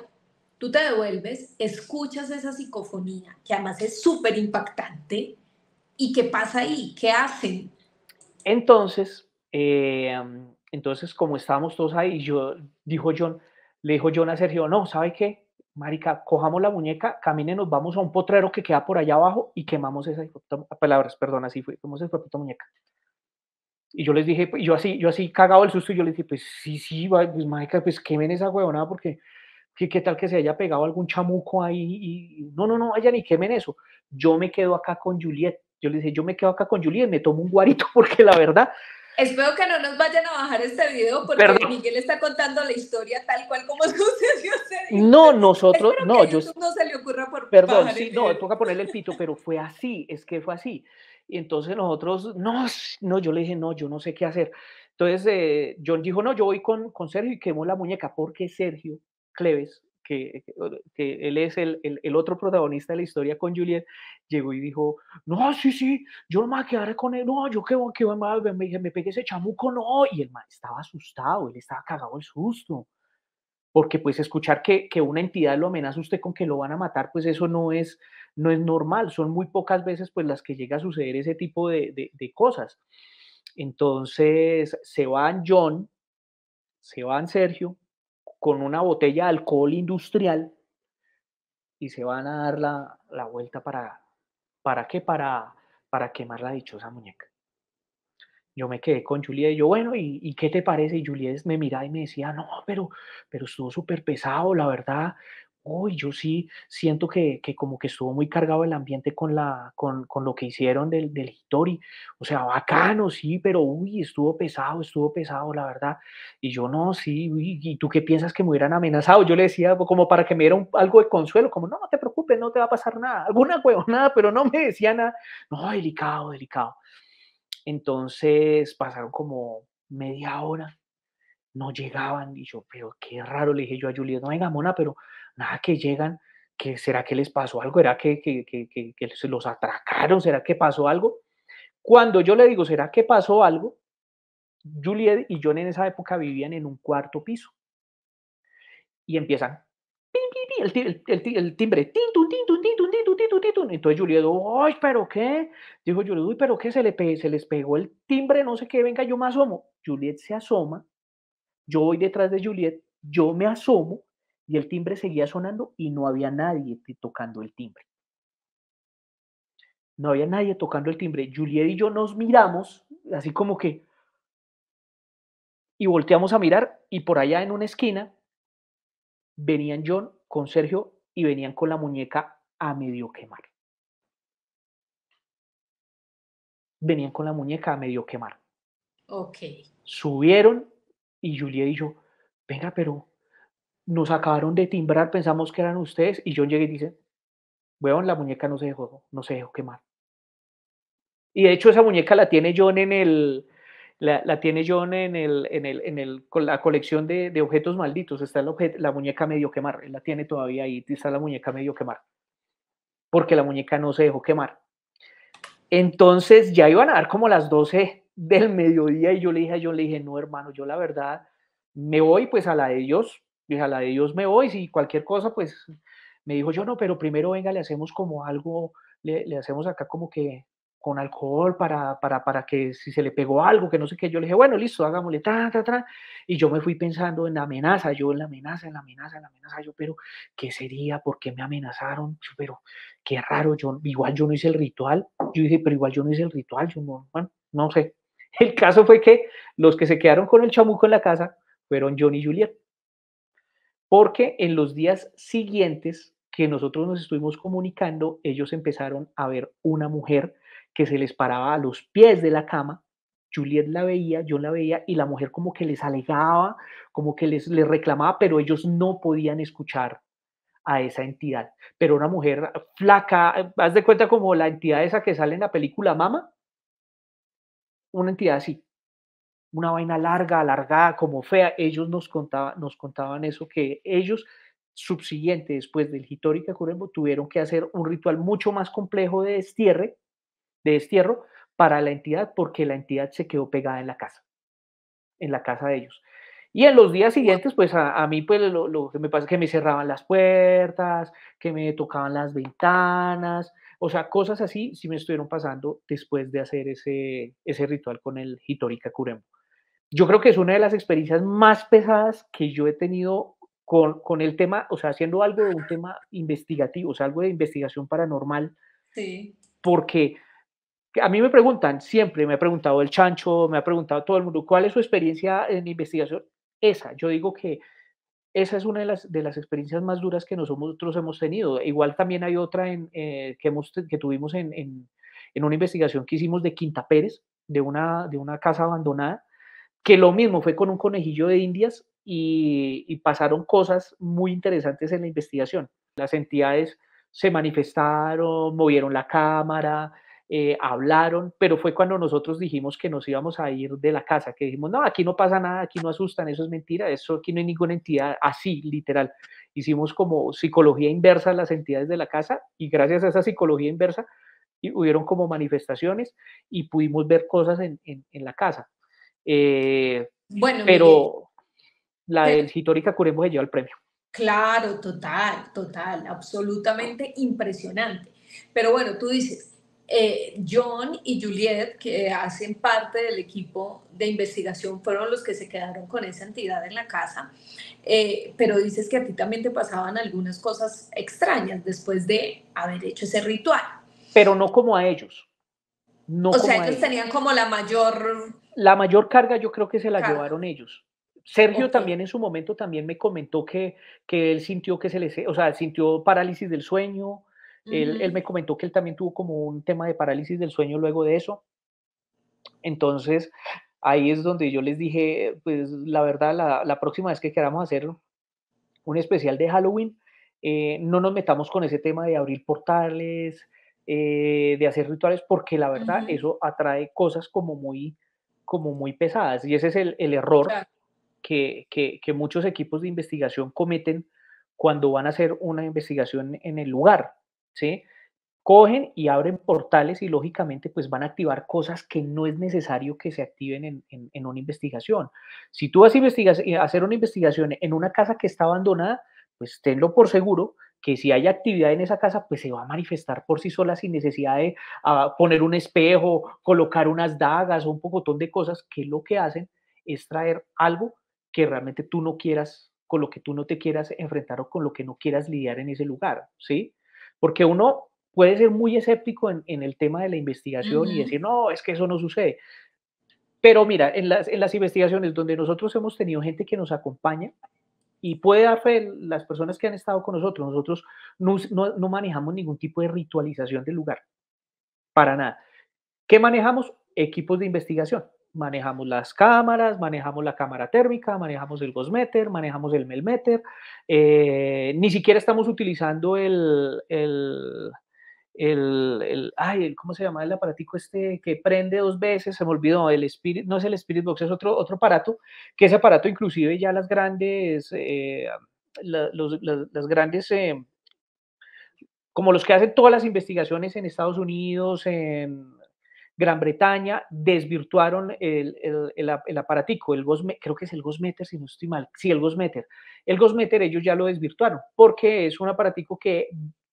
tú te devuelves, escuchas esa psicofonía, que además es súper impactante, ¿Y qué pasa ahí? ¿Qué hacen? Entonces, eh, entonces como estábamos todos ahí, yo dijo John, le dijo John a Sergio, no, ¿sabe qué? Marica, cojamos la muñeca, camine, nos vamos a un potrero que queda por allá abajo y quemamos esa ah, palabras, perdón, así fue, quemamos esa puta muñeca. Y yo les dije, pues, yo así, yo así cagado el susto, y yo les dije, pues sí, sí, pues marica, pues quemen esa huevonada porque ¿qué, tal que se haya pegado algún chamuco ahí y no, no, no, allá ni quemen eso. Yo me quedo acá con Julieta, yo le dije, yo me quedo acá con y me tomo un guarito porque la verdad... Espero que no nos vayan a bajar este video porque Miguel está contando la historia tal cual como sucedió No, nosotros, no, yo... No se le ocurra por... Perdón, sí, no, toca ponerle el pito, pero fue así, es que fue así. Y entonces nosotros, no, no, yo le dije, no, yo no sé qué hacer. Entonces eh, John dijo, no, yo voy con, con Sergio y quemo la muñeca porque Sergio Cleves que, que él es el, el, otro protagonista de la historia con Juliet, llegó y dijo, no, sí, sí, yo no me voy a quedar con él, no, yo qué voy qué me dije, me pegué ese chamuco, no, y el estaba asustado, él estaba cagado el susto, porque pues escuchar que, que una entidad lo amenaza usted con que lo van a matar, pues eso no es, no es normal, son muy pocas veces pues las que llega a suceder ese tipo de, de, de cosas. Entonces se van John, se van Sergio, con una botella de alcohol industrial y se van a dar la, vuelta para, ¿para qué? Para, para quemar la dichosa muñeca. Yo me quedé con Juliet y yo, bueno, ¿y, qué te parece? Y Juliet me miraba y me decía, no, pero, pero estuvo súper pesado, la verdad, uy, yo sí siento que, como que estuvo muy cargado el ambiente con, la, con, lo que hicieron del, del Hitori. O sea, bacano, sí, pero uy, estuvo pesado, estuvo pesado, la verdad. Y yo no, sí, uy, ¿y tú qué piensas que me hubieran amenazado? Yo le decía como para que me diera algo de consuelo, como no, no te preocupes, no te va a pasar nada, alguna huevonada, pero no me decía nada. No, delicado, delicado. Entonces pasaron como media hora, no llegaban. Y yo, pero qué raro, le dije yo a julio, no venga, mona, pero nada que llegan, que será que les pasó algo, será que, que, que, que se los atracaron, será que pasó algo. Cuando yo le digo, ¿será que pasó algo? Juliet y John en esa época vivían en un cuarto piso. Y empiezan, el, timbre, tintun, Entonces Juliet, ¡ay, pero qué! Dijo Juliet, uy, pero qué, se, le se les pegó el timbre, no sé qué, venga, yo me asomo. Juliet se asoma, yo voy detrás de Juliet, yo me asomo, y el timbre seguía sonando y no había nadie tocando el timbre. No había nadie tocando el timbre. Juliet y yo nos miramos, así como que, y volteamos a mirar, y por allá en una esquina venían John con Sergio y venían con la muñeca a medio quemar. Venían con la muñeca a medio quemar. Ok. Subieron y Juliet y yo, venga, pero nos acabaron de timbrar, pensamos que eran ustedes, y John llegué y dice, weón, la muñeca no se dejó, no se dejó quemar. Y de hecho esa muñeca la tiene John en el, la, tiene John en el, en la colección de, objetos malditos, está el la muñeca medio quemar, él la tiene todavía ahí, está la muñeca medio quemar, porque la muñeca no se dejó quemar. Entonces ya iban a dar como las 12 del mediodía y yo le dije a John, le dije, no hermano, yo la verdad me voy pues a la de ellos, dije, a la de Dios me voy, si cualquier cosa, pues me dijo yo, no, pero primero venga, le hacemos como algo, le, hacemos acá como que con alcohol para, para, para, que si se le pegó algo, que no sé qué, yo le dije, bueno, listo, hagámosle, ta, ta, ta, y yo me fui pensando en la amenaza, yo en la amenaza, en la amenaza, en la amenaza, yo, pero, ¿qué sería? ¿Por qué me amenazaron? Yo, pero, qué raro, yo, igual yo no hice el ritual, yo dije, pero igual yo no hice el ritual, yo no, bueno, no sé. El caso fue que los que se quedaron con el chamuco en la casa fueron John y Juliet porque en los días siguientes que nosotros nos estuvimos comunicando, ellos empezaron a ver una mujer que se les paraba a los pies de la cama. Juliet la veía, yo la veía y la mujer como que les alegaba, como que les, reclamaba, pero ellos no podían escuchar a esa entidad. Pero una mujer flaca, haz de cuenta como la entidad esa que sale en la película Mama, una entidad así, una vaina larga, alargada, como fea. Ellos nos, contaban, nos contaban eso, que ellos subsiguiente, después del Hitori Kakurembo, tuvieron que hacer un ritual mucho más complejo de de destierro para la entidad, porque la entidad se quedó pegada en la casa, en la casa de ellos. Y en los días siguientes, pues a, mí pues, lo, que me pasa es que me cerraban las puertas, que me tocaban las ventanas, o sea, cosas así sí me estuvieron pasando después de hacer ese, ese ritual con el Hitori Kakurembo yo creo que es una de las experiencias más pesadas que yo he tenido con, con el tema, o sea, haciendo algo de un tema investigativo, o sea, algo de investigación paranormal. Sí. Porque a mí me preguntan siempre, me ha preguntado el chancho, me ha preguntado todo el mundo, ¿cuál es su experiencia en investigación? Esa, yo digo que esa es una de las, de las experiencias más duras que nosotros hemos tenido. Igual también hay otra en, eh, que, que tuvimos en, en, en, una investigación que hicimos de Quinta Pérez, de una, de una casa abandonada, que lo mismo fue con un conejillo de indias y, pasaron cosas muy interesantes en la investigación. Las entidades se manifestaron, movieron la cámara, eh, hablaron, pero fue cuando nosotros dijimos que nos íbamos a ir de la casa, que dijimos, no, aquí no pasa nada, aquí no asustan, eso es mentira, eso aquí no hay ninguna entidad así, literal. Hicimos como psicología inversa las entidades de la casa y gracias a esa psicología inversa y hubieron como manifestaciones y pudimos ver cosas en la casa. Eh, bueno, pero la de del Hitorica se lleva el premio. Claro, total, total, absolutamente impresionante. Pero bueno, tú dices, eh, John y Juliet, que hacen parte del equipo de investigación, fueron los que se quedaron con esa entidad en la casa, eh, pero dices que a ti también te pasaban algunas cosas extrañas después de haber hecho ese ritual. Pero no como a ellos. No o sea, ellos tenían como la mayor la mayor carga yo creo que se la llevaron ellos. Sergio también en su momento también me comentó que, que él sintió que se le, o sea, sintió parálisis del sueño. él, él, mm. me comentó que él también tuvo como un tema de parálisis del sueño luego de eso. Entonces, ahí es donde yo les dije, pues la verdad, la, la próxima vez que queramos hacerlo, un especial de Halloween, eh, no nos metamos con ese tema de abrir portales, eh, de hacer rituales, porque la verdad eso atrae cosas como muy como muy pesadas y ese es el, error que, muchos equipos de investigación cometen cuando van a hacer una investigación en el lugar, ¿sí? Cogen y abren portales y lógicamente pues van a activar cosas que no es necesario que se activen en, en una investigación. Si tú vas a eh, hacer una investigación en una casa que está abandonada, pues tenlo por seguro que si hay actividad en esa casa, pues se va a manifestar por sí sola sin necesidad de ah, poner un espejo, colocar unas dagas o un pocotón de cosas, que lo que hacen es traer algo que realmente tú no quieras, con lo que tú no te quieras enfrentar o con lo que no quieras lidiar en ese lugar, ¿sí? Porque uno puede ser muy escéptico en, el tema de la investigación y decir, no, es que eso no sucede. Pero mira, en las investigaciones donde nosotros hemos tenido gente que nos acompaña, y puede dar fe las personas que han estado con nosotros. Nosotros no, manejamos ningún tipo de ritualización del lugar, para nada. ¿Qué manejamos? Equipos de investigación. Manejamos las cámaras, manejamos la cámara térmica, manejamos el gosmeter, manejamos el melmeter. Eh, ni siquiera estamos utilizando el el, ay, ¿cómo se llama el aparatico este que prende dos veces? Se me olvidó, el Spirit, no es el Spirit Box, es otro, otro aparato, que ese aparato inclusive ya las grandes, eh, las grandes, eh, como los que hacen todas las investigaciones en Estados Unidos, en Gran Bretaña, desvirtuaron el, el, el aparatico, el creo que es el Gosmeter, si no estoy mal, sí, el Gosmeter. El Gosmeter ellos ya lo desvirtuaron, porque es un aparatico que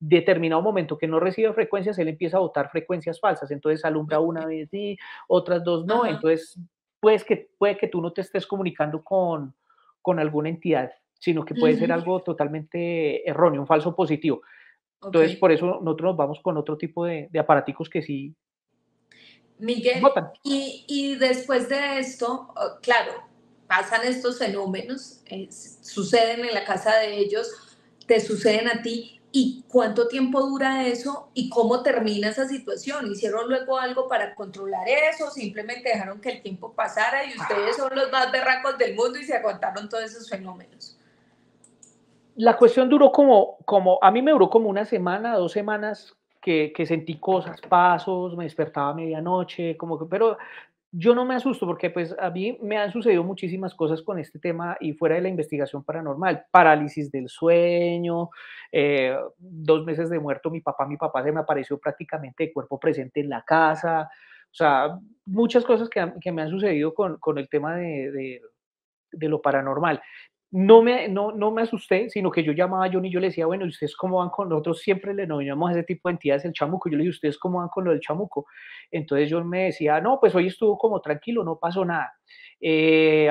determinado momento que no recibe frecuencias, él empieza a votar frecuencias falsas. Entonces alumbra una vez sí, otras dos no. Entonces, pues que, puede que tú no te estés comunicando con, alguna entidad, sino que puede ser algo totalmente erróneo, un falso positivo. Entonces, por eso nosotros nos vamos con otro tipo de, de aparaticos que sí. Miguel, Y, después de esto, claro, pasan estos fenómenos, suceden en la casa de ellos, te suceden a ti, y cuánto tiempo dura eso y cómo termina esa situación. ¿Hicieron luego algo para controlar eso? ¿Simplemente dejaron que el tiempo pasara y ustedes son los más berracos del mundo y se aguantaron todos esos fenómenos? La cuestión duró como, como a mí me duró como una semana, dos semanas que, que sentí cosas, pasos, me despertaba a medianoche, como que, pero yo no me asusto porque pues a mí me han sucedido muchísimas cosas con este tema y fuera de la investigación paranormal, parálisis del sueño, eh, dos meses de muerto, mi papá, mi papá se me apareció prácticamente de cuerpo presente en la casa, o sea, muchas cosas que, me han sucedido con, el tema de, lo paranormal no me, no, no me asusté, sino que yo llamaba a Johnny y yo le decía, bueno, ustedes cómo van con nosotros? Siempre le nominamos a ese tipo de entidades el chamuco. Yo le dije, ¿ustedes cómo van con lo del chamuco? Entonces yo me decía, no, pues hoy estuvo como tranquilo, no pasó nada. Eh,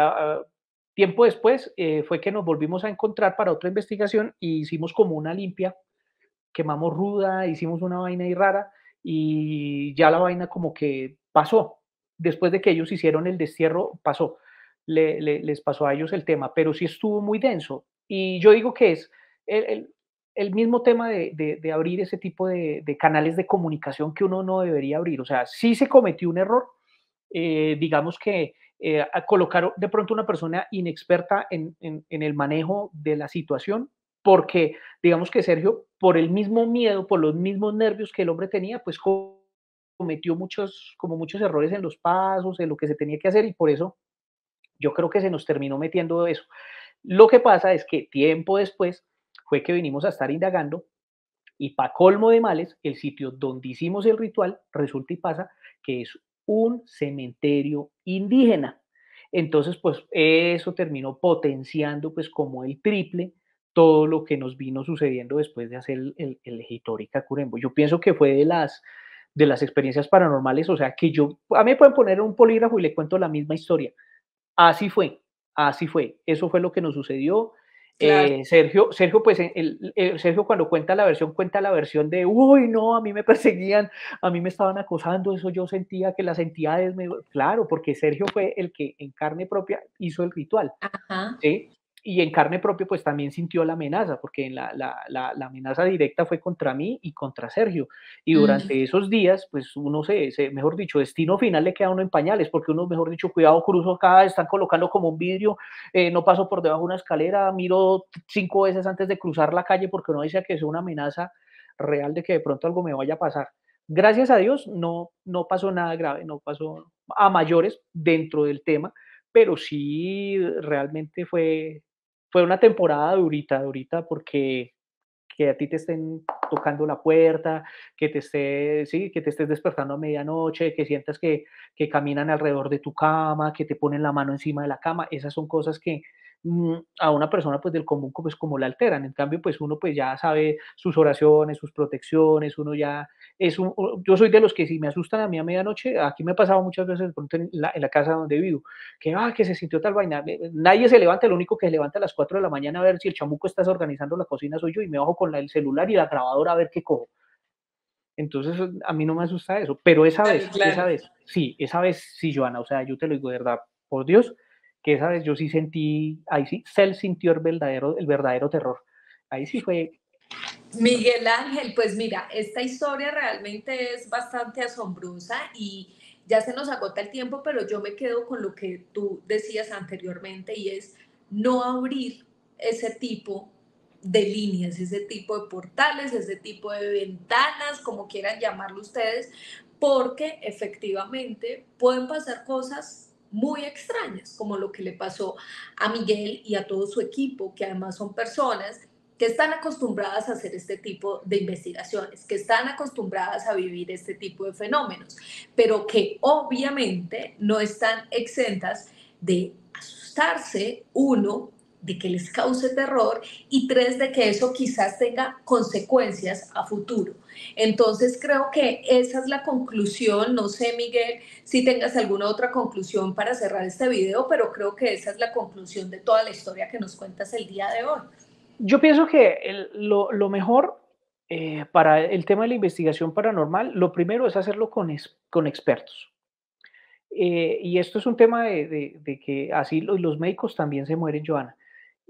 tiempo después eh, fue que nos volvimos a encontrar para otra investigación y hicimos como una limpia, quemamos ruda, hicimos una vaina y rara y ya la vaina como que pasó. Después de que ellos hicieron el destierro, pasó les pasó a ellos el tema, pero sí estuvo muy denso. Y yo digo que es el, mismo tema de, abrir ese tipo de, canales de comunicación que uno no debería abrir. O sea, sí se cometió un error, eh, digamos que eh, colocar de pronto una persona inexperta en, en el manejo de la situación, porque digamos que Sergio, por el mismo miedo, por los mismos nervios que el hombre tenía, pues cometió muchos, como muchos errores en los pasos, en lo que se tenía que hacer y por eso yo creo que se nos terminó metiendo eso. Lo que pasa es que tiempo después fue que vinimos a estar indagando y para colmo de males, el sitio donde hicimos el ritual resulta y pasa que es un cementerio indígena. Entonces, pues eso terminó potenciando pues como el triple todo lo que nos vino sucediendo después de hacer el, el, el Curembo. Yo pienso que fue de las, de las experiencias paranormales, o sea, que yo, a mí me pueden poner un polígrafo y le cuento la misma historia, así fue, así fue, eso fue lo que nos sucedió. Eh, Sergio, Sergio, pues Sergio cuando cuenta la versión, cuenta la versión de, uy, no, a mí me perseguían, a mí me estaban acosando, eso yo sentía que las entidades me... Claro, porque Sergio fue el que en carne propia hizo el ritual. Ajá. ¿sí? y en carne propia pues también sintió la amenaza, porque la, la, la, amenaza directa fue contra mí y contra Sergio. Y durante esos días pues uno se, mejor dicho, destino final le queda uno en pañales, porque uno, mejor dicho, cuidado, cruzo acá, están colocando como un vidrio, eh, no paso por debajo de una escalera, miro cinco veces antes de cruzar la calle porque uno dice que es una amenaza real de que de pronto algo me vaya a pasar. Gracias a Dios no, no pasó nada grave, no pasó a mayores dentro del tema, pero sí realmente fue fue una temporada durita, durita, porque que a ti te estén tocando la puerta, que te, esté, sí, que te estés despertando a medianoche, que sientas que, que caminan alrededor de tu cama, que te ponen la mano encima de la cama, esas son cosas que, Mm, a una persona pues del común pues como la alteran. En cambio pues uno pues ya sabe sus oraciones, sus protecciones, uno ya es un, yo soy de los que si me asustan a mí a medianoche, aquí me ha pasado muchas veces en la, casa donde vivo, que ah, que se sintió tal vaina, eh, nadie se levanta, el único que se levanta a las 4 de la mañana a ver si el chamuco está organizando la cocina soy yo y me bajo con el celular y la grabadora a ver qué cojo. Entonces, a mí no me asusta eso, pero esa vez, esa vez, sí, esa vez sí, Joana, o sea, yo te lo digo de verdad, por Dios, que esa vez yo sí sentí, ahí sí, Cell sintió el verdadero, el verdadero terror. Ahí sí fue. Miguel Ángel, pues mira, esta historia realmente es bastante asombrosa y ya se nos agota el tiempo, pero yo me quedo con lo que tú decías anteriormente y es no abrir ese tipo de líneas, ese tipo de portales, ese tipo de ventanas, como quieran llamarlo ustedes, porque efectivamente pueden pasar cosas muy extrañas, como lo que le pasó a Miguel y a todo su equipo, que además son personas que están acostumbradas a hacer este tipo de investigaciones, que están acostumbradas a vivir este tipo de fenómenos, pero que obviamente no están exentas de asustarse uno de que les cause terror y tres, de que eso quizás tenga consecuencias a futuro. Entonces creo que esa es la conclusión. No sé, Miguel, si tengas alguna otra conclusión para cerrar este video, pero creo que esa es la conclusión de toda la historia que nos cuentas el día de hoy. Yo pienso que lo, mejor eh, para el tema de la investigación paranormal, lo primero es hacerlo con, con expertos. Eh, y esto es un tema de, que así los, los, médicos también se mueren, Joana.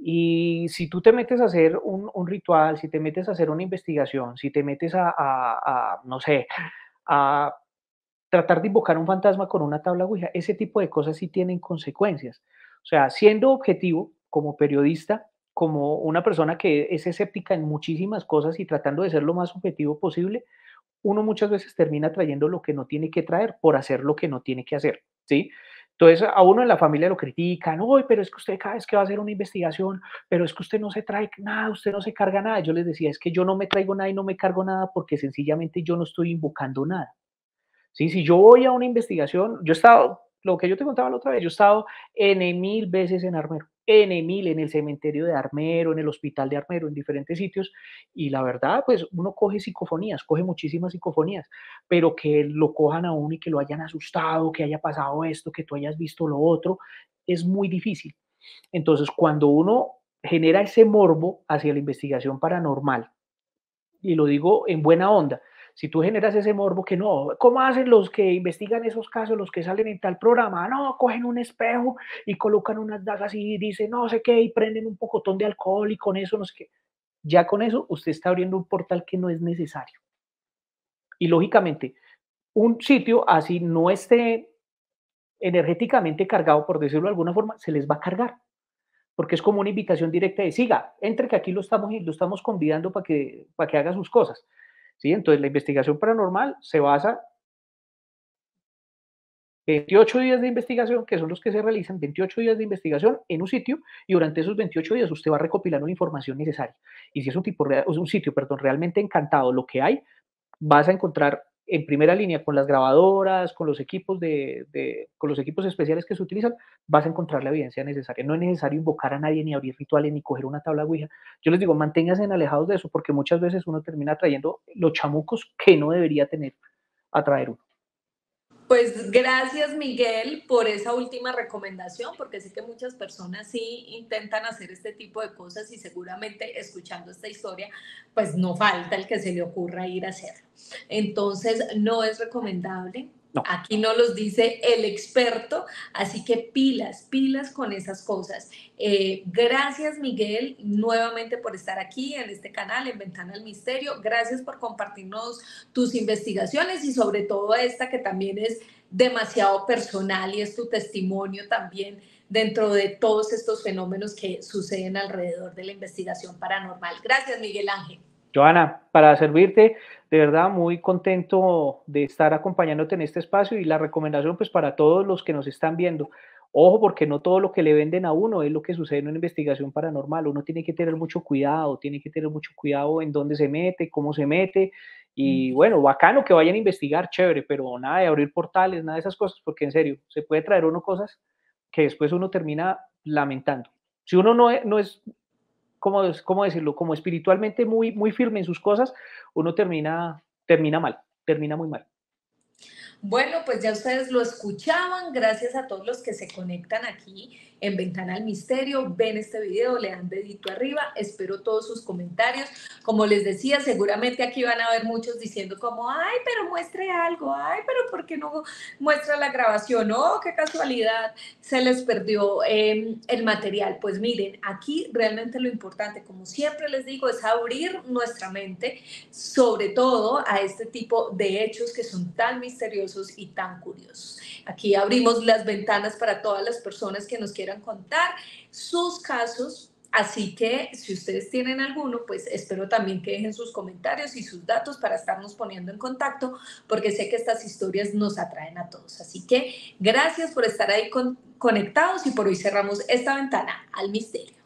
Y si tú te metes a hacer un, ritual, si te metes a hacer una investigación, si te metes a, no sé, a tratar de invocar un fantasma con una tabla guija, ese tipo de cosas sí tienen consecuencias. O sea, siendo objetivo como periodista, como una persona que es escéptica en muchísimas cosas y tratando de ser lo más objetivo posible, uno muchas veces termina trayendo lo que no tiene que traer por hacer lo que no tiene que hacer, ¿sí? Entonces a uno en la familia lo critican, uy, pero es que usted cada vez que va a hacer una investigación, pero es que usted no se trae nada, usted no se carga nada. Yo les decía, es que yo no me traigo nada y no me cargo nada porque sencillamente yo no estoy invocando nada. ¿Sí? Si yo voy a una investigación, yo he estado, lo que yo te contaba la otra vez, yo he estado en mil veces en Armero en Emil, en el cementerio de Armero, en el hospital de Armero, en diferentes sitios. Y la verdad, pues uno coge psicofonías, coge muchísimas psicofonías, pero que lo cojan a uno y que lo hayan asustado, que haya pasado esto, que tú hayas visto lo otro, es muy difícil. Entonces, cuando uno genera ese morbo hacia la investigación paranormal, y lo digo en buena onda, si tú generas ese morbo que no, ¿cómo hacen los que investigan esos casos, los que salen en tal programa? No, cogen un espejo y colocan unas dagas y dicen no sé qué y prenden un pocotón de alcohol y con eso no sé qué. Ya con eso usted está abriendo un portal que no es necesario. Y lógicamente, un sitio así no esté energéticamente cargado, por decirlo de alguna forma, se les va a cargar. Porque es como una invitación directa de siga, entre que aquí lo estamos, y lo estamos convidando para que, para que haga sus cosas. ¿sí? Entonces la investigación paranormal se basa 28 días de investigación, que son los que se realizan, 28 días de investigación en un sitio y durante esos 28 días usted va recopilando la información necesaria. Y si es un, tipo, un sitio perdón, realmente encantado, lo que hay, vas a encontrar en primera línea con las grabadoras, con los equipos de, con los equipos especiales que se utilizan, vas a encontrar la evidencia necesaria. No es necesario invocar a nadie, ni abrir rituales, ni coger una tabla guija. Yo les digo, manténganse alejados de eso, porque muchas veces uno termina trayendo los chamucos que no debería tener a traer uno. Pues gracias Miguel por esa última recomendación, porque sé que muchas personas sí intentan hacer este tipo de cosas y seguramente escuchando esta historia, pues no falta el que se le ocurra ir a hacerlo. Entonces, no es recomendable, Aquí no los dice el experto, así que pilas, pilas con esas cosas. Eh, gracias Miguel nuevamente por estar aquí en este canal, en Ventana al Misterio. Gracias por compartirnos tus investigaciones y sobre todo esta que también es demasiado personal y es tu testimonio también dentro de todos estos fenómenos que suceden alrededor de la investigación paranormal. Gracias Miguel Ángel. Joana, para servirte, de verdad muy contento de estar acompañándote en este espacio y la recomendación pues para todos los que nos están viendo. Ojo, porque no todo lo que le venden a uno es lo que sucede en una investigación paranormal. Uno tiene que tener mucho cuidado, tiene que tener mucho cuidado en dónde se mete, cómo se mete. Y mm. bueno, bacano que vayan a investigar, chévere, pero nada de abrir portales, nada de esas cosas, porque en serio, se puede traer uno cosas que después uno termina lamentando. Si uno no, no es ¿cómo, decirlo? Como espiritualmente muy, muy firme en sus cosas, uno termina, termina mal, termina muy mal. Bueno, pues ya ustedes lo escuchaban. Gracias a todos los que se conectan aquí en Ventana al Misterio. Ven este video, le dan dedito arriba. Espero todos sus comentarios. Como les decía, seguramente aquí van a ver muchos diciendo como, ay, pero muestre algo, ay, pero ¿por qué no muestra la grabación? Oh, qué casualidad, se les perdió em, el material. Pues miren, aquí realmente lo importante, como siempre les digo, es abrir nuestra mente, sobre todo a este tipo de hechos que son tan misteriosos y tan curiosos. Aquí abrimos las ventanas para todas las personas que nos quieran contar sus casos. Así que si ustedes tienen alguno, pues espero también que dejen sus comentarios y sus datos para estarnos poniendo en contacto, porque sé que estas historias nos atraen a todos. Así que gracias por estar ahí conectados y por hoy cerramos esta ventana al misterio.